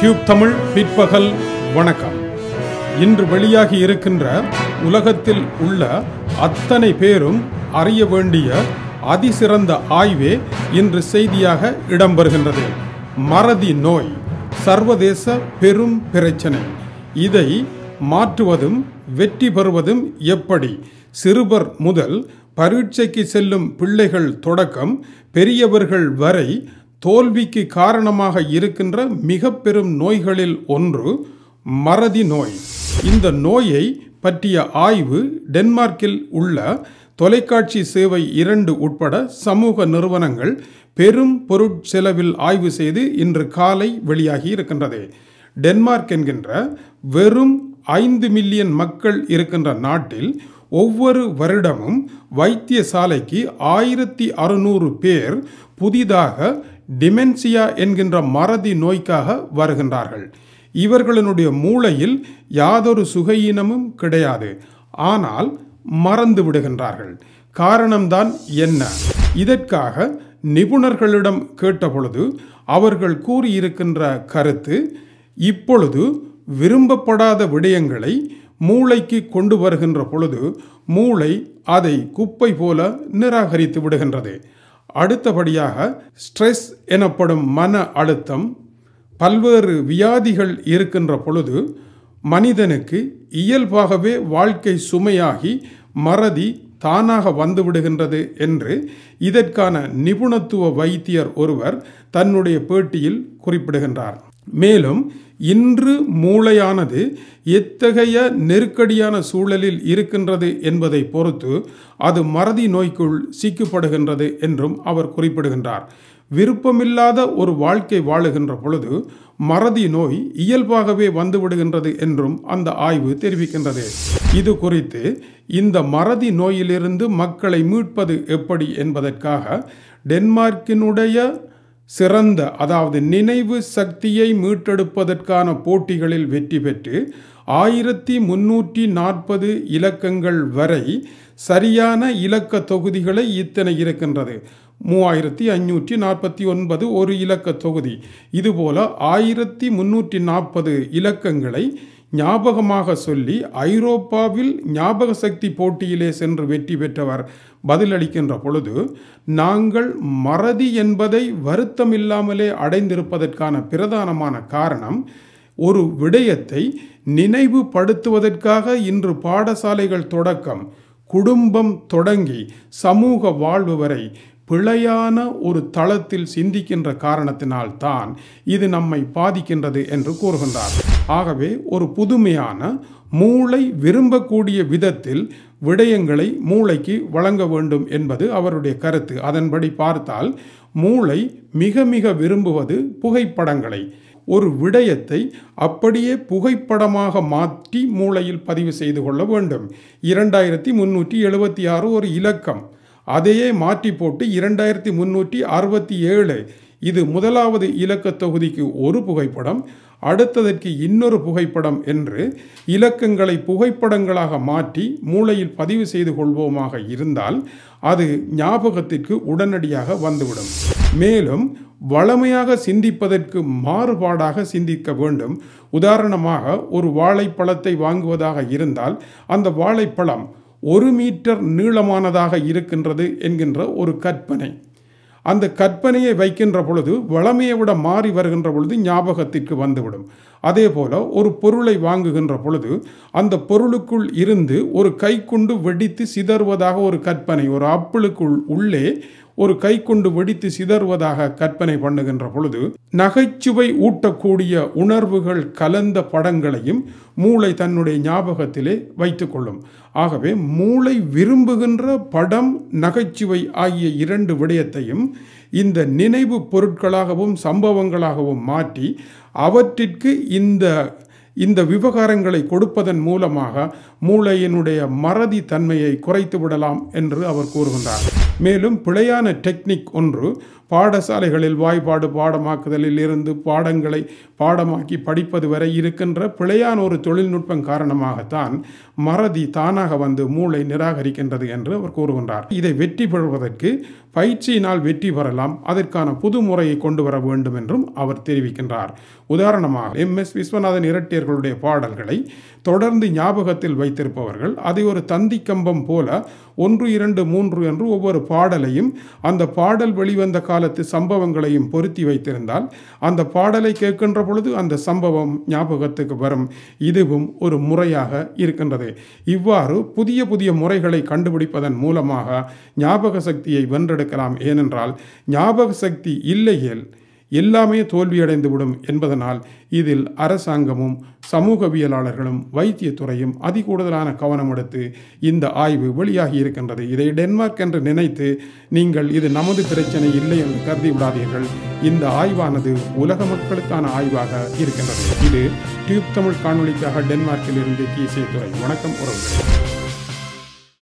tube Tamil பிற்பகல் வணக்கம் இன்று வெளியாகி இருக்கின்ற உலகத்தில் உள்ள அத்தனை பேரும் அறிய வேண்டிய அதிசிறந்த ஆய்வே இன்று செய்தியாக இடம்பெறுகின்றது மறதி நோய் சர்வதேச பெரும் பிரச்சனை இதை மாற்றுவதும் வெற்றி பெறுவதும் எப்படி சிறுவர் முதல் பரீட்சைக்கு செல்லும் பிள்ளைகள் தொடக்கம் பெரியவர்கள் வரை தோல்விக்கு காரணமாக இருக்கின்ற மிக பெரும் நோய்களில் ஒன்று மறதி நோய் இந்த நோயை பற்றிய ஆய்வு டென்மார்க்கில் உள்ள தொலைக்காட்சி சேவை இரண்டு உட்பட சமூக நிறுவனங்கள் பெரும் பொருட்செலவில் ஆய்வு செய்து இன்று காலை வெளியாகி இருக்கின்றது டென்மார்க் என்கின்ற வெறும் ஐந்து மில்லியன் மக்கள் இருக்கின்ற நாட்டில் ஒவ்வொரு வருடமும் வைத்தியசாலைக்கு ஆயிரத்தி அறுநூறு பேர் புதிதாக டிமென்சியா என்கின்ற மறதி நோய்க்காக வருகின்றார்கள் இவர்களினுடைய மூளையில் யாதொரு சுகையினமும் கிடையாது ஆனால் மறந்து விடுகின்றார்கள் காரணம்தான் என்ன இதற்காக நிபுணர்களிடம் கேட்டபொழுது அவர்கள் கூறியிருக்கின்ற கருத்து இப்பொழுது விரும்பப்படாத விடயங்களை மூளைக்கு கொண்டு வருகின்ற பொழுது மூளை அதை குப்பை போல நிராகரித்து விடுகின்றது அடுத்தபடியாக ஸ்ட்ரெஸ் எனப்படும் மன அழுத்தம் பல்வேறு வியாதிகள் இருக்கின்ற பொழுது மனிதனுக்கு இயல்பாகவே வாழ்க்கை சுமையாகி மறதி தானாக வந்துவிடுகின்றது என்று இதற்கான நிபுணத்துவ வைத்தியர் ஒருவர் தன்னுடைய பேட்டியில் குறிப்பிடுகின்றார் மேலும் இன்று மூளையானது எத்தகைய நெருக்கடியான சூழலில் இருக்கின்றது என்பதை பொறுத்து அது மறதி நோய்க்குள் சிக்கப்படுகின்றது என்றும் அவர் குறிப்பிடுகின்றார் விருப்பமில்லாத ஒரு வாழ்க்கை வாழுகின்ற பொழுது மறதி நோய் இயல்பாகவே வந்துவிடுகின்றது என்றும் அந்த ஆய்வு தெரிவிக்கின்றது இது குறித்து இந்த மறதி நோயிலிருந்து மக்களை மீட்பது எப்படி என்பதற்காக டென்மார்க்கினுடைய சிறந்த அதாவது நினைவு சக்தியை மீட்டெடுப்பதற்கான போட்டிகளில் வெற்றி பெற்று ஆயிரத்தி முன்னூற்றி நாற்பது இலக்கங்கள் வரை சரியான இலக்க தொகுதிகளை இத்தனை இருக்கின்றது மூவாயிரத்தி ஐநூற்றி நாற்பத்தி ஒன்பது ஒரு இலக்க தொகுதி இதுபோல ஆயிரத்தி முன்னூற்றி நாற்பது இலக்கங்களை ஞாபகமாக சொல்லி ஐரோப்பாவில் ஞாபக சக்தி போட்டியிலே சென்று வெற்றி பெற்றவர் பதிலளிக்கின்ற பொழுது நாங்கள் மறதி என்பதை வருத்தமில்லாமலே அடைந்திருப்பதற்கான பிரதானமான காரணம் ஒரு விடயத்தை நினைவுபடுத்துவதற்காக இன்று பாடசாலைகள் தொடக்கம் குடும்பம் தொடங்கி சமூக வாழ்வு வரை பிழையான ஒரு தளத்தில் சிந்திக்கின்ற காரணத்தினால்தான் இது நம்மை பாதிக்கின்றது என்று கூறுகின்றார் ஆகவே ஒரு புதுமையான மூளை விரும்பக்கூடிய விதத்தில் விடயங்களை மூளைக்கு வழங்க வேண்டும் என்பது அவருடைய கருத்து அதன்படி பார்த்தால் மூளை மிக மிக விரும்புவது புகைப்படங்களை ஒரு விடயத்தை அப்படியே புகைப்படமாக மாற்றி மூளையில் பதிவு செய்து கொள்ள வேண்டும் இரண்டாயிரத்தி முன்னூற்றி எழுபத்தி ஆறு ஒரு இலக்கம் அதையே மாற்றி போட்டு இரண்டாயிரத்தி முன்னூற்றி அறுபத்தி ஏழு இது முதலாவது இலக்க தொகுதிக்கு ஒரு புகைப்படம் அடுத்ததற்கு இன்னொரு புகைப்படம் என்று இலக்கங்களை புகைப்படங்களாக மாற்றி மூளையில் பதிவு செய்து கொள்வோமாக இருந்தால் அது ஞாபகத்திற்கு உடனடியாக வந்துவிடும் மேலும் வளமையாக சிந்திப்பதற்கு மாறுபாடாக சிந்திக்க வேண்டும் உதாரணமாக ஒரு வாழைப்பழத்தை வாங்குவதாக இருந்தால் அந்த வாழைப்பழம் ஒரு மீட்டர் நீளமானதாக இருக்கின்றது என்கின்ற ஒரு கற்பனை அந்த கற்பனையை வைக்கின்ற பொழுது வளமையை விட மாறி வருகின்ற பொழுது ஞாபகத்திற்கு வந்துவிடும் அதே போல் ஒரு பொருளை வாங்குகின்ற பொழுது அந்த பொருளுக்குள் இருந்து ஒரு கைக்குண்டு வெடித்து சிதறுவதாக ஒரு கற்பனை ஒரு அப்பிளுக்குள் உள்ளே ஒரு கை கொண்டு வெடித்து சிதறுவதாக கற்பனை பண்ணுகின்ற பொழுது நகைச்சுவை ஊட்டக்கூடிய உணர்வுகள் கலந்த படங்களையும் மூளை தன்னுடைய ஞாபகத்திலே வைத்துக்கொள்ளும் ஆகவே மூளை விரும்புகின்ற படம் நகைச்சுவை ஆகிய இரண்டு விடயத்தையும் இந்த நினைவு பொருட்களாகவும் சம்பவங்களாகவும் மாற்றி அவற்றிற்கு இந்த இந்த விவகாரங்களை கொடுப்பதன் மூலமாக மூளையினுடைய மறதி தன்மையை குறைத்து விடலாம் என்று அவர் கூறுகின்றார் மேலும் பிழையான டெக்னிக் ஒன்று பாடசாலைகளில் வாய்ப்பாடு பாடமாக்குதலில் இருந்து பாடங்களை பாடமாக்கி படிப்பது வரை இருக்கின்ற பிழையான ஒரு தொழில்நுட்பம் காரணமாகத்தான் மறதி தானாக வந்து மூளை நிராகரிக்கின்றது என்று அவர் கூறுகின்றார் இதை வெற்றி பெறுவதற்கு பயிற்சியினால் வெற்றி பெறலாம் அதற்கான புது முறையை கொண்டு வர வேண்டும் என்றும் அவர் தெரிவிக்கின்றார் உதாரணமாக எம் எஸ் விஸ்வநாதன் இரட்டியர்களுடைய பாடல்களை தொடர்ந்து ஞாபகத்தில் வைத்திருப்பவர்கள் அதை ஒரு தந்தி கம்பம் போல ஒன்று இரண்டு மூன்று என்று ஒவ்வொரு பாடலையும் அந்த பாடல் வெளிவந்த காலத்து சம்பவங்களையும் பொருத்தி வைத்திருந்தால் அந்த பாடலை கேட்கின்ற பொழுது அந்த சம்பவம் ஞாபகத்துக்கு வரும் இதுவும் ஒரு முறையாக இருக்கின்றது இவ்வாறு புதிய புதிய முறைகளை கண்டுபிடிப்பதன் மூலமாக ஞாபக சக்தியை வென்றெடுக்கலாம் ஏனென்றால் ஞாபக சக்தி இல்லையேல் எல்லாமே தோல்வியடைந்துவிடும் என்பதனால் இதில் அரசாங்கமும் சமூகவியலாளர்களும் வைத்தியத்துறையும் அதிகூடுதலான கவனம் எடுத்து இந்த ஆய்வு வெளியாகி இருக்கின்றது இதை டென்மார்க் என்று நினைத்து நீங்கள் இது நமது பிரச்சனை இல்லை என்று கருதி விடாதீர்கள் இந்த ஆய்வானது உலக மக்களுக்கான ஆய்வாக இருக்கின்றது இது டியூப் தமிழ் காணொலிக்காக டென்மார்க்கில் இருந்து கீசே துறை வணக்கம் உறவுகள்